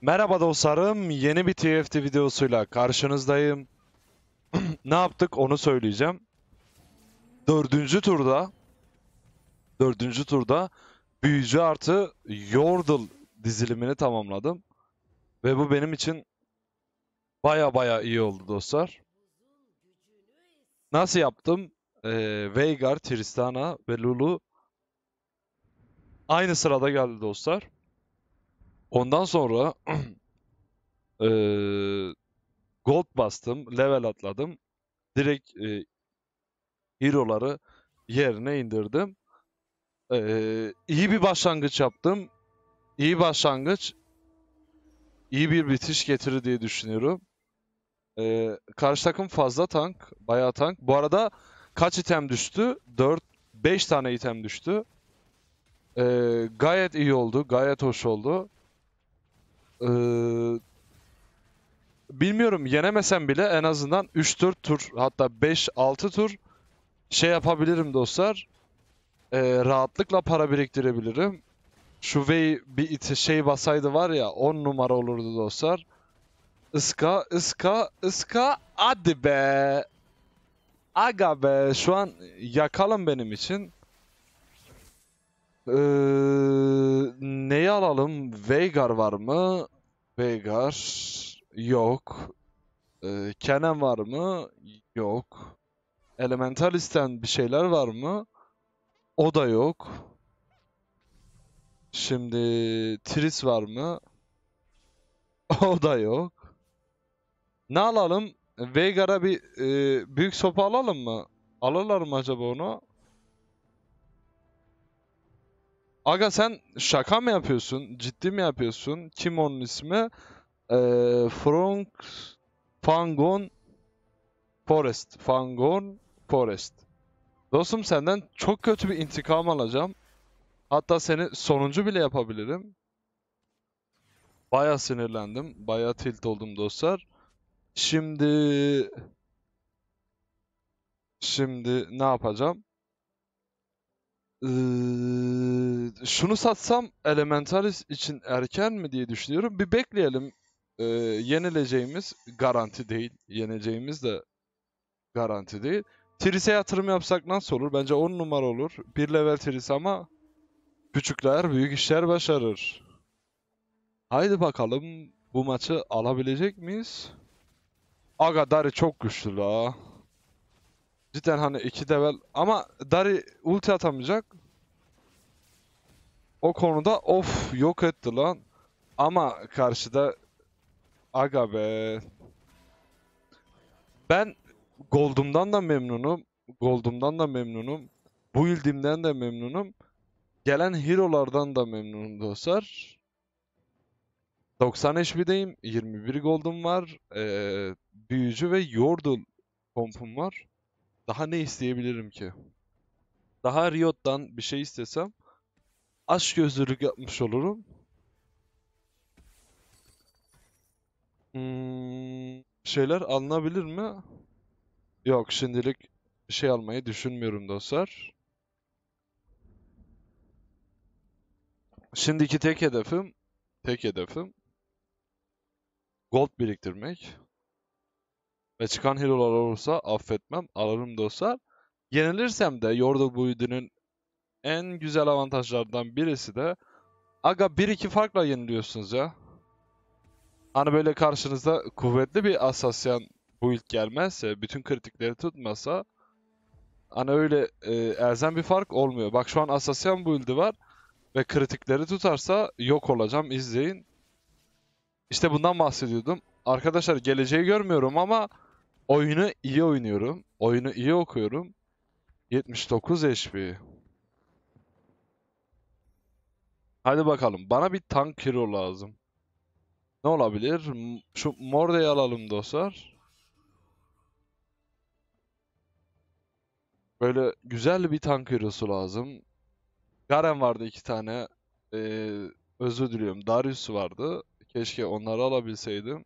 Merhaba dostlarım, yeni bir TFT videosuyla karşınızdayım. ne yaptık onu söyleyeceğim. Dördüncü turda, dördüncü turda büyücü artı Yordle dizilimini tamamladım. Ve bu benim için baya baya iyi oldu dostlar. Nasıl yaptım? Ee, Veigar, Tristana ve Lulu aynı sırada geldi dostlar. Ondan sonra e, gold bastım, level atladım. Direkt e, hero'ları yerine indirdim. E, iyi bir başlangıç yaptım. İyi başlangıç. iyi bir bitiş getirir diye düşünüyorum. E, karşı takım fazla tank. Bayağı tank. Bu arada kaç item düştü? 4 5 tane item düştü. Ee, gayet iyi oldu. Gayet hoş oldu. Ee, bilmiyorum yenemesem bile en azından 3-4 tur hatta 5-6 tur şey yapabilirim dostlar. Ee, rahatlıkla para biriktirebilirim. Şu Vey bir iti şey basaydı var ya 10 numara olurdu dostlar. Iska, ıska, ıska. Hadi be. Aga be. Şu an yakalım benim için. Ee, neyi alalım? Veigar var mı? Veigar yok. Ee, Kenan var mı? Yok. Elementalisten bir şeyler var mı? O da yok. Şimdi Tris var mı? O da yok. Ne alalım? Veigar'a bir e, büyük sopa alalım mı? Alırlar mı acaba onu? Aga sen şaka mı yapıyorsun? Ciddi mi yapıyorsun? Kim onun ismi? Ee, Frank Fangon Forest. Fangon Forest. Dostum senden çok kötü bir intikam alacağım. Hatta seni sonuncu bile yapabilirim. Baya sinirlendim. Baya tilt oldum dostlar. Şimdi... Şimdi ne yapacağım? Ee, şunu satsam Elementalis için erken mi diye düşünüyorum. Bir bekleyelim. Ee, yenileceğimiz garanti değil. Yeneceğimiz de garanti değil. Tris'e yatırım yapsak nasıl olur? Bence 10 numara olur. Bir level Tris ama küçükler büyük işler başarır. Haydi bakalım bu maçı alabilecek miyiz? Aga Dari çok güçlü la. Cidden hani iki devel ama Dari ulti atamayacak. O konuda of yok etti lan. Ama karşıda aga be. Ben Gold'umdan da memnunum. Gold'umdan da memnunum. Bu ildimden de memnunum. Gelen hero'lardan da memnunum dostlar. 90 HP'deyim. 21 gold'um var. Ee, büyücü ve yordle kompum var. Daha ne isteyebilirim ki? Daha Riot'tan bir şey istesem aç gözlülük yapmış olurum. Hmm, şeyler alınabilir mi? Yok şimdilik bir şey almayı düşünmüyorum dostlar. Şimdiki tek hedefim, tek hedefim gold biriktirmek ve çıkan hero'lar olursa affetmem. Alırım dostlar. Yenilirsem de Yordle Buidi'nin en güzel avantajlardan birisi de Aga 1-2 farkla yeniliyorsunuz ya. Hani böyle karşınızda kuvvetli bir Assassin build gelmezse, bütün kritikleri tutmasa hani öyle e, elzem bir fark olmuyor. Bak şu an Assassin build'i var ve kritikleri tutarsa yok olacağım izleyin. İşte bundan bahsediyordum. Arkadaşlar geleceği görmüyorum ama Oyunu iyi oynuyorum. Oyunu iyi okuyorum. 79 HP. Hadi bakalım. Bana bir tank hero lazım. Ne olabilir? Şu Morde'yi alalım dostlar. Böyle güzel bir tank hero'su lazım. Garen vardı iki tane. Ee, özür diliyorum. Darius vardı. Keşke onları alabilseydim.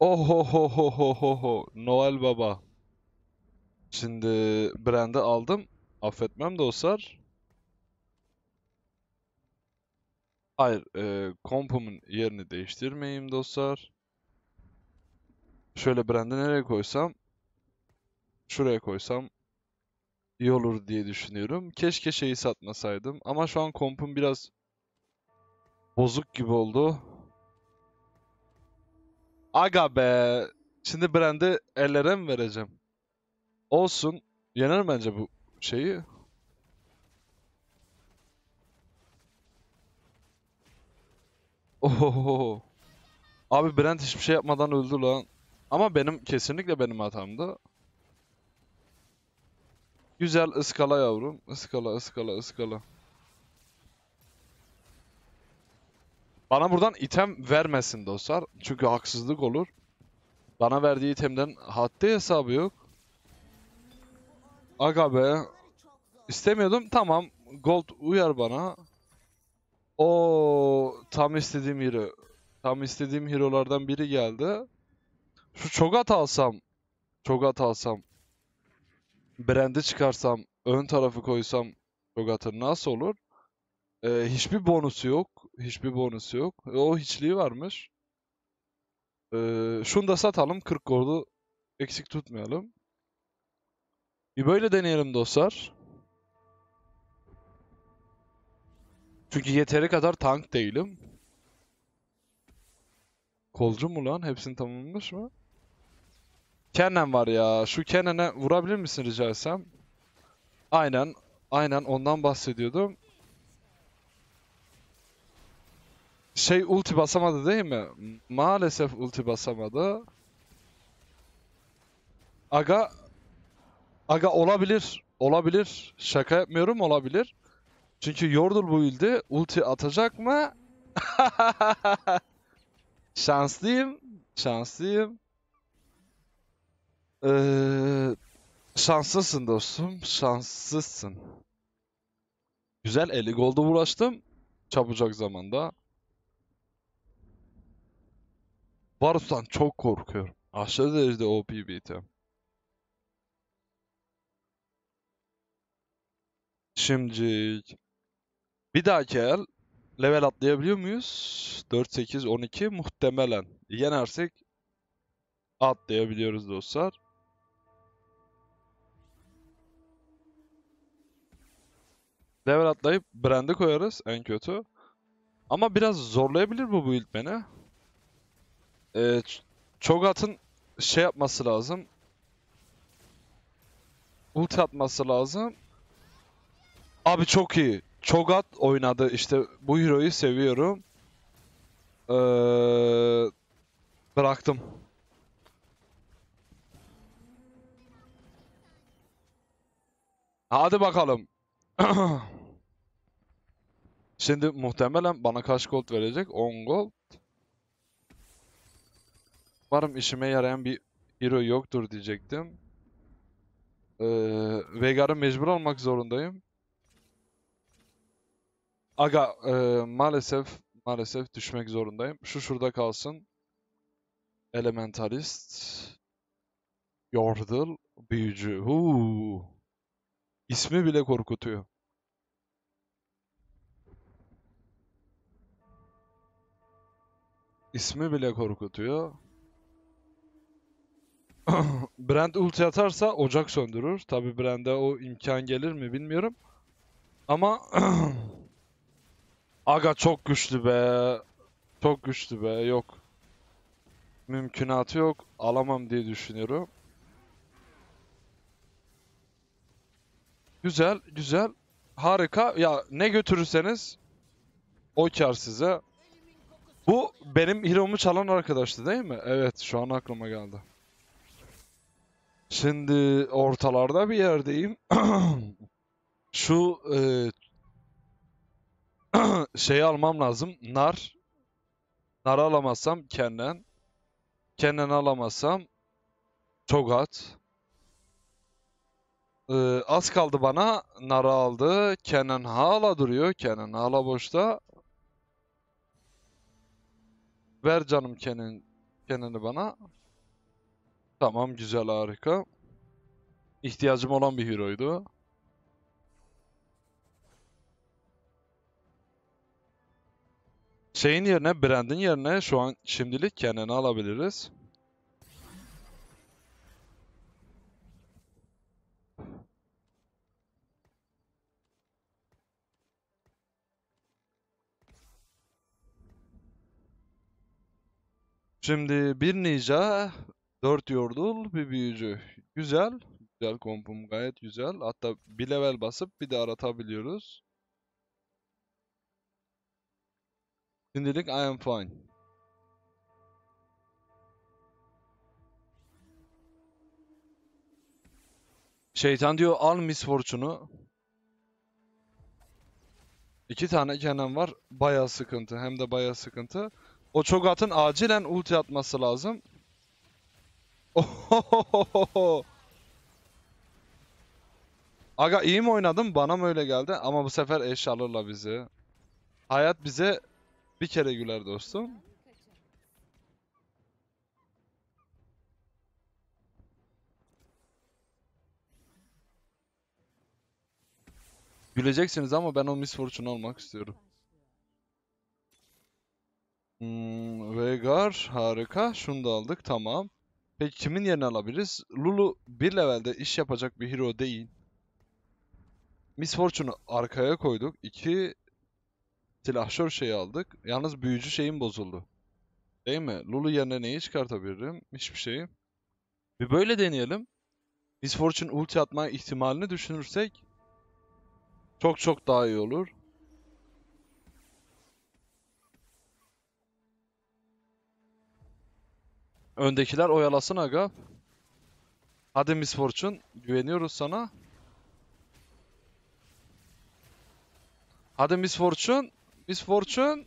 Ohohohohoho. Noel Baba. Şimdi brand'i aldım. Affetmem dostlar. Hayır, e, kompumun yerini değiştirmeyeyim dostlar. Şöyle brand'i nereye koysam? Şuraya koysam iyi olur diye düşünüyorum. Keşke şeyi satmasaydım ama şu an kompum biraz bozuk gibi oldu. Aga be. Şimdi Brand'i ellere mi vereceğim? Olsun. Yener bence bu şeyi. Ohoho. Abi Brent hiçbir şey yapmadan öldü lan. Ama benim kesinlikle benim hatamdı. Güzel ıskala yavrum. Iskala ıskala ıskala. Bana buradan item vermesin dostlar. Çünkü haksızlık olur. Bana verdiği itemden haddi hesabı yok. Aga be. İstemiyordum. Tamam. Gold uyar bana. O tam istediğim hero. Tam istediğim hero'lardan biri geldi. Şu Chogat alsam. Chogat alsam. Brand'i çıkarsam. Ön tarafı koysam. Chogat'ın nasıl olur? Ee, hiçbir bonusu yok. Hiçbir bonusu yok. E, o hiçliği varmış. E, şunu da satalım. 40 goldu eksik tutmayalım. Bir böyle deneyelim dostlar. Çünkü yeteri kadar tank değilim. Kolcu mu lan? Hepsini tamamlamış mı? Kenan var ya. Şu Kenan'a vurabilir misin rica etsem? Aynen. Aynen ondan bahsediyordum. Şey ulti basamadı değil mi? Maalesef ulti basamadı. Aga Aga olabilir. Olabilir. Şaka yapmıyorum olabilir. Çünkü yordul bu ildi. ulti atacak mı? şanslıyım. Şanslıyım. Ee, şanslısın dostum. Şanslısın. Güzel 50 golde uğraştım. Çabucak zamanda. Varus'tan çok korkuyorum. Aşırı derecede OP bir item. Şimdi bir dahaki el level atlayabiliyor muyuz? 4, 8, 12 muhtemelen. Yenersek atlayabiliyoruz dostlar. Level atlayıp brand'e koyarız en kötü. Ama biraz zorlayabilir bu build beni e, Cho'Gath'ın şey yapması lazım. Ulti atması lazım. Abi çok iyi. Cho'Gath oynadı. İşte bu hero'yu seviyorum. Ee, bıraktım. Hadi bakalım. Şimdi muhtemelen bana kaç gold verecek? 10 gold. Umarım işime yarayan bir hero yoktur diyecektim. Ee, Veigar'a mecbur olmak zorundayım. Aga e, maalesef maalesef düşmek zorundayım. Şu şurada kalsın. Elementalist. Yordle. Büyücü. Huu. İsmi bile korkutuyor. İsmi bile korkutuyor. Brand ulti atarsa ocak söndürür. Tabi Brand'e o imkan gelir mi bilmiyorum. Ama Aga çok güçlü be. Çok güçlü be. Yok. Mümkünatı yok. Alamam diye düşünüyorum. Güzel, güzel. Harika. Ya ne götürürseniz o kar size. Bu benim hero'mu çalan arkadaştı değil mi? Evet, şu an aklıma geldi. Şimdi ortalarda bir yerdeyim. Şu e, şeyi almam lazım. Nar. Nar alamazsam Kennen. Kennen alamazsam Togat. Ee, az kaldı bana. nar aldı. Kenan hala duruyor. Kenan hala boşta. Ver canım Kenan Kenan'ı bana. Tamam güzel harika. İhtiyacım olan bir hero'ydu. Şeyin yerine, Brand'in yerine şu an şimdilik kendini alabiliriz. Şimdi bir Ninja 4 yordul bir büyücü. Güzel. Güzel kompum gayet güzel. Hatta bir level basıp bir de aratabiliyoruz. Şimdilik I am fine. Şeytan diyor al misfortune'u. İki tane Kenan var. Baya sıkıntı. Hem de baya sıkıntı. O Çogat'ın acilen ulti atması lazım. Aga iyi mi oynadım? Bana mı öyle geldi? Ama bu sefer eş alırla bizi. Hayat bize bir kere güler dostum. Güleceksiniz ama ben o misfortune olmak istiyorum. Hmm, Veigar harika. Şunu da aldık. Tamam. Peki kimin yerini alabiliriz? Lulu bir levelde iş yapacak bir hero değil. Miss Fortune'u arkaya koyduk. İki silahşör şeyi aldık. Yalnız büyücü şeyim bozuldu. Değil mi? Lulu yerine neyi çıkartabilirim? Hiçbir şeyi. Bir böyle deneyelim. Miss Fortune ulti atma ihtimalini düşünürsek çok çok daha iyi olur. Öndekiler oyalasın aga. Hadi Miss Fortune. Güveniyoruz sana. Hadi Miss Fortune. Miss Fortune.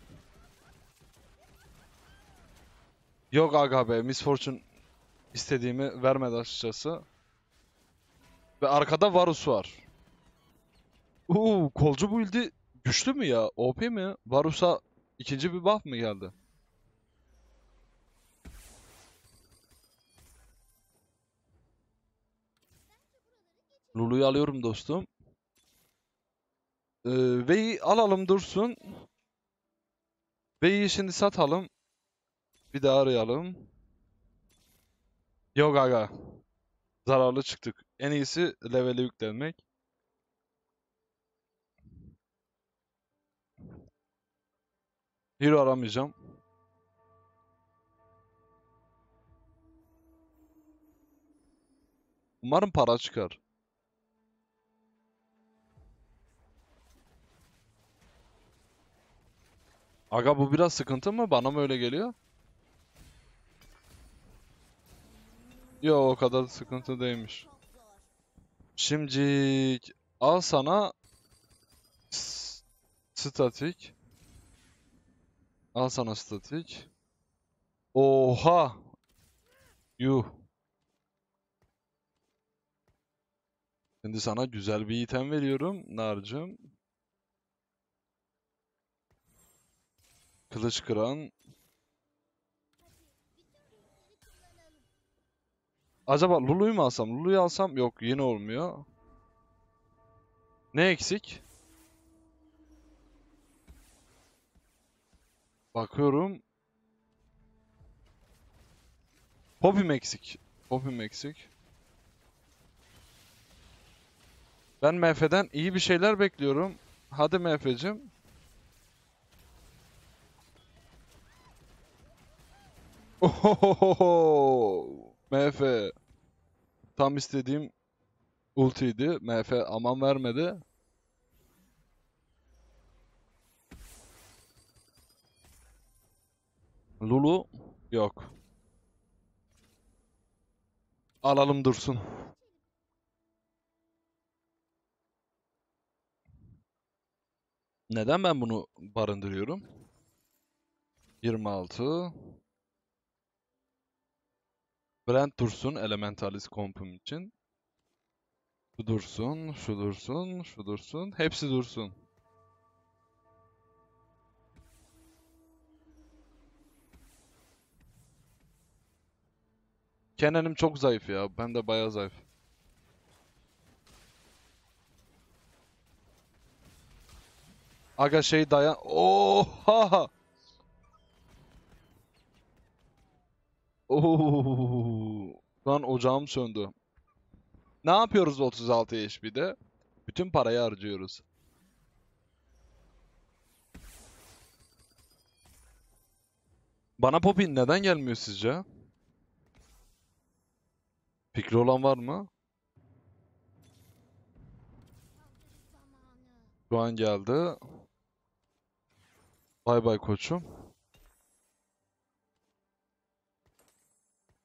Yok aga be. Miss Fortune istediğimi vermedi açıkçası. Ve arkada Varus var. Uuu kolcu build'i güçlü mü ya? OP mi? Varus'a ikinci bir buff mı geldi? Lulu'yu alıyorum dostum. Ee, V'yi alalım dursun. V'yi şimdi satalım. Bir daha arayalım. Yok aga. Zararlı çıktık. En iyisi level'e yüklenmek. Hero aramayacağım. Umarım para çıkar. Aga bu biraz sıkıntı mı? Bana mı öyle geliyor? Yo o kadar sıkıntı değilmiş. Şimdi al sana S statik. Al sana statik. Oha. Yuh. Şimdi sana güzel bir item veriyorum Narcım. Kılıç kıran. Acaba Lulu'yu mu alsam? Lulu'yu alsam yok yine olmuyor. Ne eksik? Bakıyorum. Popim eksik. Popim eksik. Ben MF'den iyi bir şeyler bekliyorum. Hadi MF'cim. Ohohoho. MF. Tam istediğim ultiydi. MF aman vermedi. Lulu yok. Alalım dursun. Neden ben bunu barındırıyorum? 26 Brent dursun Elementalis kompum için. Şu dursun, şu dursun, şu dursun. Hepsi dursun. Kenan'ım çok zayıf ya. Ben de bayağı zayıf. Aga şey dayan... Oha! Oo. Lan ocağım söndü. Ne yapıyoruz 36 HP'de? Bütün parayı harcıyoruz. Bana Popin neden gelmiyor sizce? Fikri olan var mı? Şu an geldi. Bay bay koçum.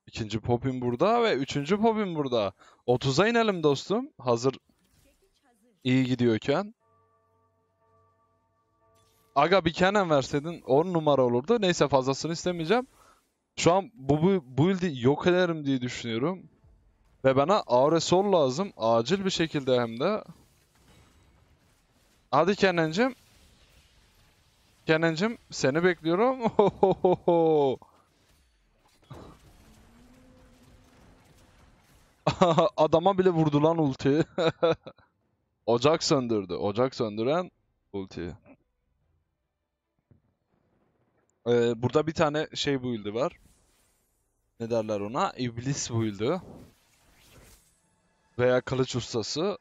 İkinci popin burada ve üçüncü popin burada. 30'a inelim dostum. Hazır İyi gidiyorken. Aga bir Kenan verseydin 10 numara olurdu. Neyse fazlasını istemeyeceğim. Şu an bu, bu build'i yok ederim diye düşünüyorum. Ve bana sol lazım. Acil bir şekilde hem de. Hadi Kenancım. Kenancım seni bekliyorum. Ohohoho. Adama bile vurdu lan ulti. Ocak söndürdü. Ocak söndüren ulti. Ee, burada bir tane şey build'i var. Ne derler ona? İblis build'i. Veya kılıç ustası.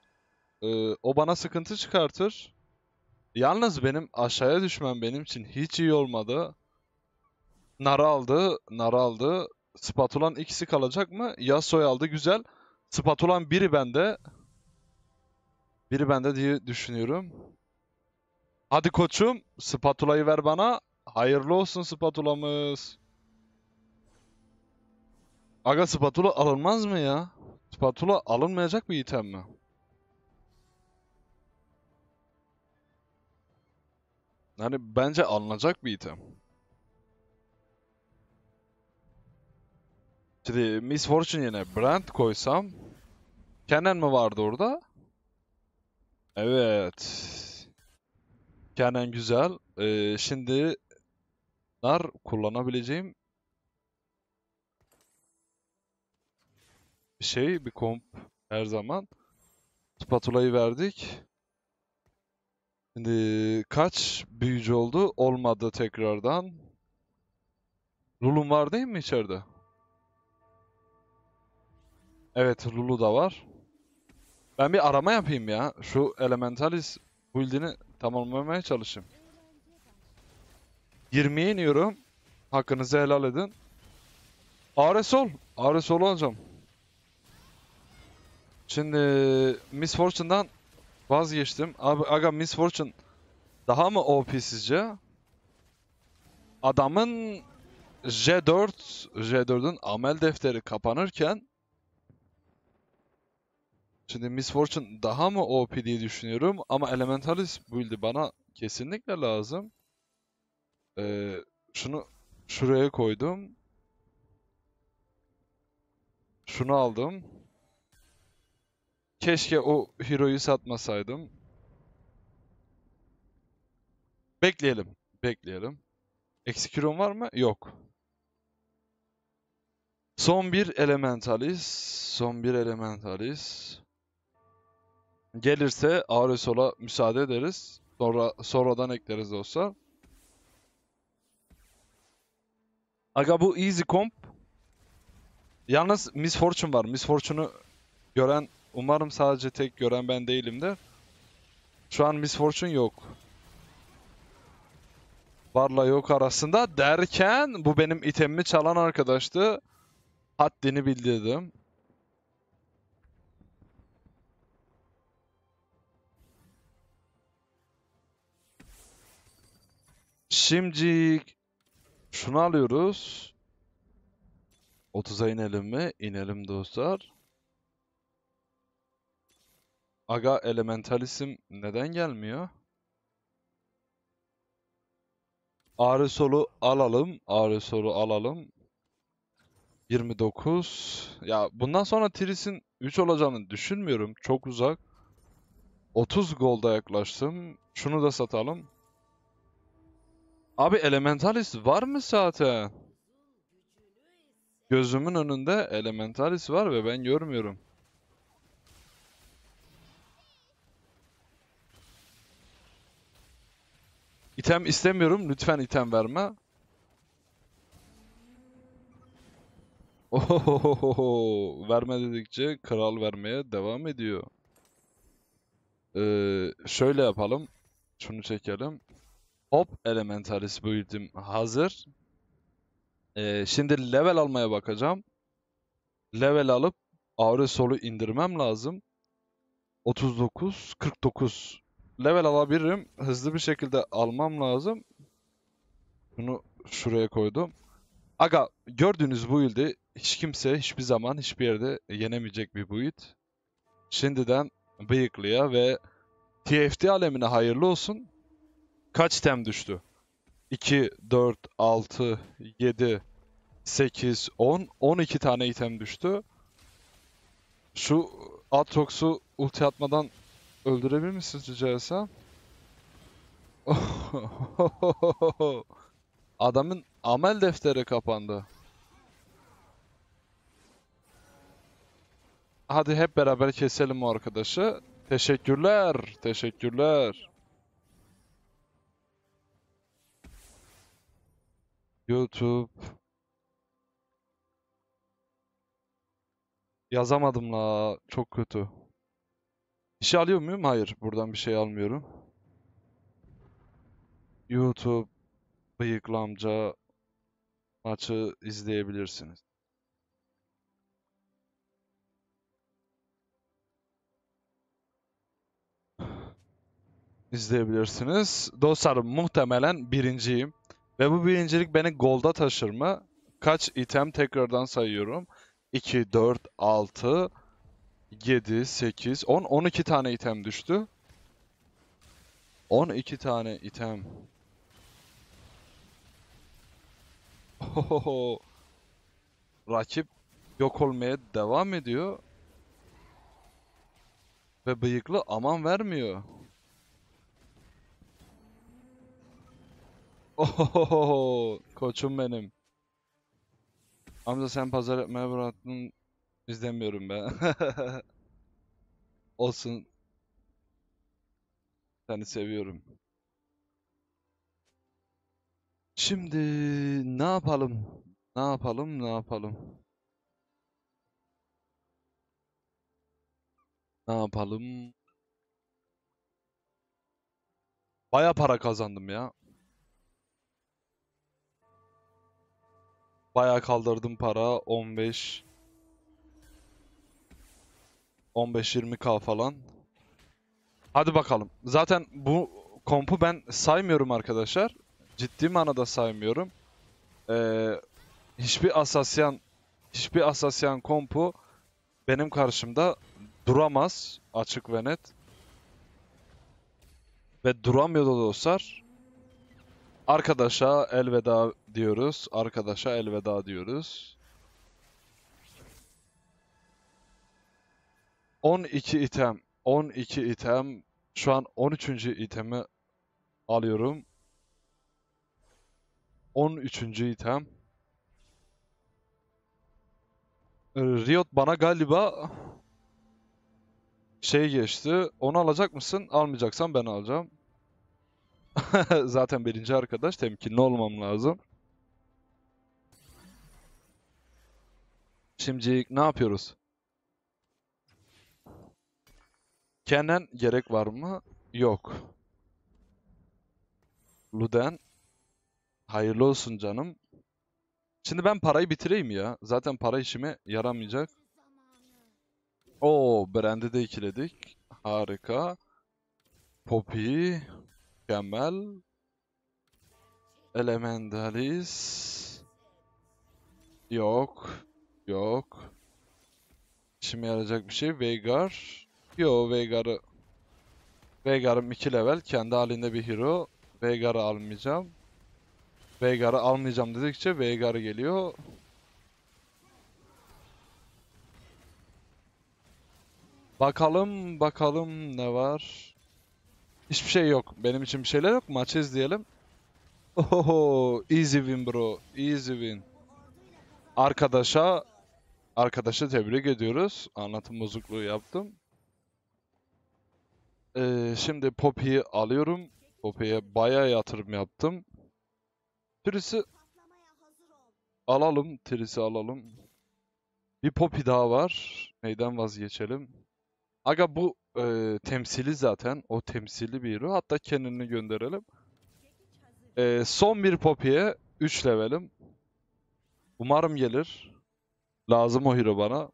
Ee, o bana sıkıntı çıkartır. Yalnız benim aşağıya düşmem benim için hiç iyi olmadı. Nar aldı. Nar aldı. Spatulan ikisi kalacak mı? Yasuo'yu aldı. Güzel. Spatulan biri bende. Biri bende diye düşünüyorum. Hadi koçum spatulayı ver bana. Hayırlı olsun spatulamız. Aga spatula alınmaz mı ya? Spatula alınmayacak bir item mi? Yani bence alınacak bir item. Şimdi Miss Fortune yine Brand koysam. Kenan mı vardı orada? Evet. Kenan güzel. Ee, şimdi nar kullanabileceğim bir şey, bir komp her zaman. Spatula'yı verdik. Şimdi kaç büyücü oldu? Olmadı tekrardan. Lulum var değil mi içeride? Evet Lulu da var. Ben bir arama yapayım ya. Şu Elementalis build'ini tamamlamaya çalışayım. 20'ye iniyorum. Hakkınızı helal edin. Aresol. Aresol alacağım. Şimdi Miss Fortune'dan vazgeçtim. Abi aga Miss Fortune daha mı OP sizce? Adamın J4 J4'ün amel defteri kapanırken Şimdi Miss Fortune daha mı OP diye düşünüyorum ama Elementalist build'i bana kesinlikle lazım. Ee, şunu şuraya koydum. Şunu aldım. Keşke o hero'yu satmasaydım. Bekleyelim. Bekleyelim. Eksik hero'm var mı? Yok. Son bir elementalist. Son bir elementalist. Gelirse Aresol'a müsaade ederiz. Sonra sonradan ekleriz olsa. Aga bu easy comp. Yalnız Miss Fortune var. Miss Fortune'u gören umarım sadece tek gören ben değilim de. Şu an Miss Fortune yok. Varla yok arasında derken bu benim itemimi çalan arkadaştı. Haddini bildirdim. Şimdi şunu alıyoruz. 30'a inelim mi? İnelim dostlar. Aga elementalism neden gelmiyor? Ağrı solu alalım. Ağrı solu alalım. 29. Ya bundan sonra Tris'in 3 olacağını düşünmüyorum. Çok uzak. 30 golda yaklaştım. Şunu da satalım. Abi Elementalis var mı zaten? Gözümün önünde Elementalis var ve ben görmüyorum. İtem istemiyorum. Lütfen item verme. Ohohoho. Verme dedikçe kral vermeye devam ediyor. Ee, şöyle yapalım. Şunu çekelim. Hop elementaris build'im hazır. Ee, şimdi level almaya bakacağım. Level alıp Ağrı Sol'u indirmem lazım. 39, 49 level alabilirim. Hızlı bir şekilde almam lazım. Bunu şuraya koydum. Aga gördüğünüz bu build'i hiç kimse hiçbir zaman hiçbir yerde yenemeyecek bir build. Şimdiden Bıyıklı'ya ve TFT alemine hayırlı olsun. Kaç tem düştü? 2, 4, 6, 7, 8, 10. 12 tane item düştü. Şu Atrox'u ulti atmadan öldürebilir misiniz rica etsem? Adamın amel defteri kapandı. Hadi hep beraber keselim arkadaşı. Teşekkürler, teşekkürler. YouTube. Yazamadım la. Çok kötü. Bir şey alıyor muyum? Hayır. Buradan bir şey almıyorum. YouTube Bıyıklı Amca maçı izleyebilirsiniz. İzleyebilirsiniz. Dostlarım muhtemelen birinciyim. Ve bu birincilik beni golda taşır mı? Kaç item tekrardan sayıyorum. 2, 4, 6, 7, 8, 10, 12 tane item düştü. 12 tane item. Ohoho. Rakip yok olmaya devam ediyor. Ve bıyıklı aman vermiyor. Ohohoho. Koçum benim. amca sen pazar etmeye bıraktın. izlemiyorum ben. Olsun. Seni seviyorum. Şimdi ne yapalım? Ne yapalım? Ne yapalım? Ne yapalım? Baya para kazandım ya. Bayağı kaldırdım para. 15 15-20k falan. Hadi bakalım. Zaten bu kompu ben saymıyorum arkadaşlar. Ciddi manada saymıyorum. Ee, hiçbir asasyan hiçbir asasyan kompu benim karşımda duramaz açık ve net. Ve duramıyor da dostlar. Arkadaşa elveda diyoruz. Arkadaşa elveda diyoruz. 12 item. 12 item. Şu an 13. itemi alıyorum. 13. item. Ee, Riot bana galiba şey geçti. Onu alacak mısın? Almayacaksan ben alacağım. Zaten birinci arkadaş temkinli olmam lazım. Şimdi ne yapıyoruz? Kenen gerek var mı? Yok. Luden hayırlı olsun canım. Şimdi ben parayı bitireyim ya. Zaten para işime yaramayacak. Oo, Brand'i de ikiledik. Harika. Poppy. Mükemmel. Elementalis. Yok. Yok. İşime yarayacak bir şey. Veigar. Yo Veigar'ı. Veigar'ım 2 level. Kendi halinde bir hero. Veigar'ı almayacağım. Veigar'ı almayacağım dedikçe Veigar geliyor. Bakalım bakalım ne var. Hiçbir şey yok. Benim için bir şeyler yok. Maç izleyelim. Oho, easy win bro. Easy win. Arkadaşa arkadaşa tebrik ediyoruz. Anlatım bozukluğu yaptım. Ee, şimdi Poppy'yi alıyorum. Poppy'ye bayağı yatırım yaptım. Tris'i alalım. Tris'i alalım. Bir Poppy daha var. Neyden vazgeçelim? Aga bu e, temsili zaten. O temsili bir hero. Hatta kendini gönderelim. E, son bir Poppy'ye 3 levelim. Umarım gelir. Lazım o hero bana.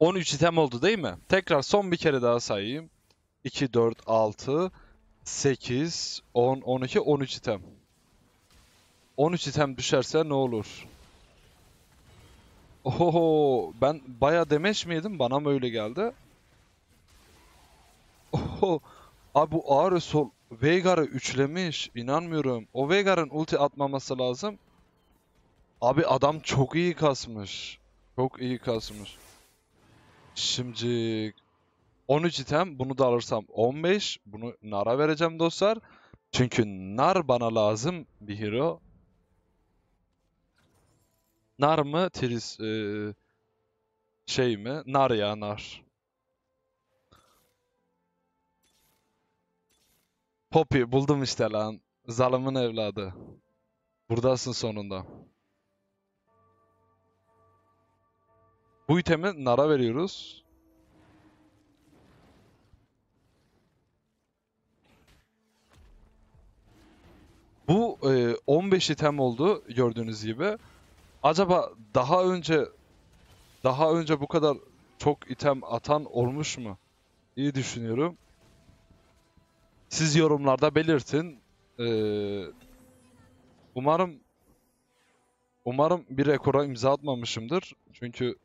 13 item oldu değil mi? Tekrar son bir kere daha sayayım. 2, 4, 6, 8, 10, 12, 13 item. 13 item düşerse ne olur? Oho ben baya demeç miydim? Bana mı öyle geldi? Oho abi bu ağrı sol Veigar'ı üçlemiş. İnanmıyorum. O Veigar'ın ulti atmaması lazım. Abi adam çok iyi kasmış. Çok iyi kasmış. Şimdi 13 item bunu da alırsam 15 bunu Nar'a vereceğim dostlar. Çünkü Nar bana lazım bir hero. Nar mı? Tris e, şey mi? Nar ya nar. Poppy buldum işte lan. Zalımın evladı. Buradasın sonunda. Bu itemi nara veriyoruz. Bu e, 15 item oldu gördüğünüz gibi. Acaba daha önce daha önce bu kadar çok item atan olmuş mu? İyi düşünüyorum. Siz yorumlarda belirtin. Ee, umarım umarım bir rekora imza atmamışımdır. Çünkü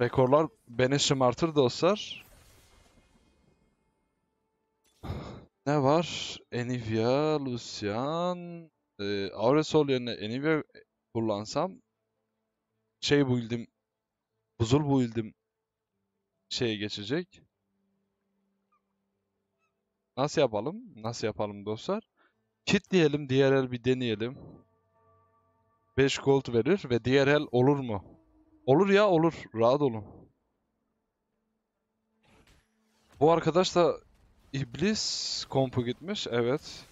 rekorlar beni şımartır dostlar. Ne var? Enivia, Lucian, e, ee, Auresol yerine Enivia, kullansam şey build'im buzul build'im şeye geçecek. Nasıl yapalım? Nasıl yapalım dostlar? Kitleyelim, diğer el bir deneyelim. 5 gold verir ve diğer el olur mu? Olur ya olur. Rahat olun. Bu arkadaş da iblis kompu gitmiş. Evet.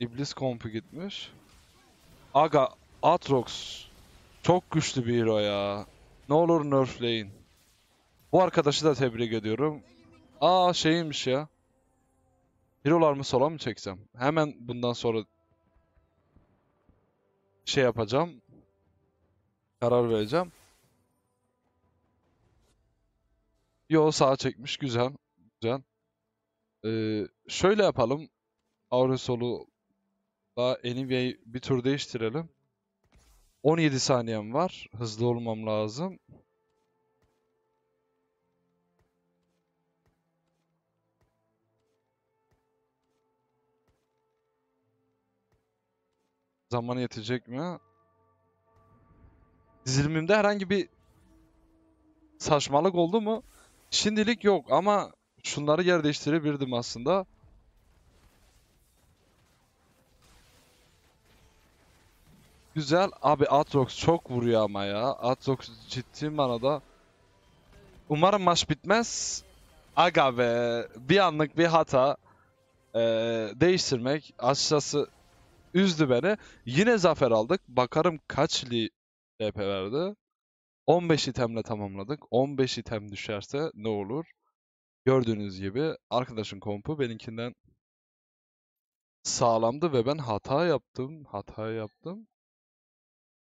İblis kompu gitmiş. Aga Atrox çok güçlü bir hero ya. Ne olur nerfleyin. Bu arkadaşı da tebrik ediyorum. Aa şeymiş ya. Hero'lar mı sola mı çeksem? Hemen bundan sonra şey yapacağım. Karar vereceğim. Yo sağa çekmiş. Güzel. Güzel. Ee, şöyle yapalım. Auresolu daha Nvidia'yı bir tur değiştirelim. 17 saniyem var. Hızlı olmam lazım. Zamanı yetecek mi? Dizilimimde herhangi bir saçmalık oldu mu? Şimdilik yok ama şunları yer değiştirebilirdim aslında. Güzel. Abi Atrox çok vuruyor ama ya. Atrox ciddi manada. Umarım maç bitmez. Aga be. Bir anlık bir hata. Ee, değiştirmek. Açıkçası üzdü beni. Yine zafer aldık. Bakarım kaç li LP verdi. 15 itemle tamamladık. 15 item düşerse ne olur? Gördüğünüz gibi arkadaşın kompu benimkinden sağlamdı ve ben hata yaptım. Hata yaptım.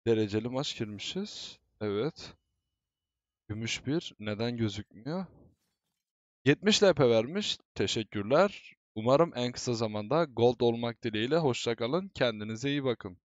Dereceli maç girmişiz. Evet. Gümüş bir. Neden gözükmüyor? 70 LP vermiş. Teşekkürler. Umarım en kısa zamanda gold olmak dileğiyle. Hoşça kalın. Kendinize iyi bakın.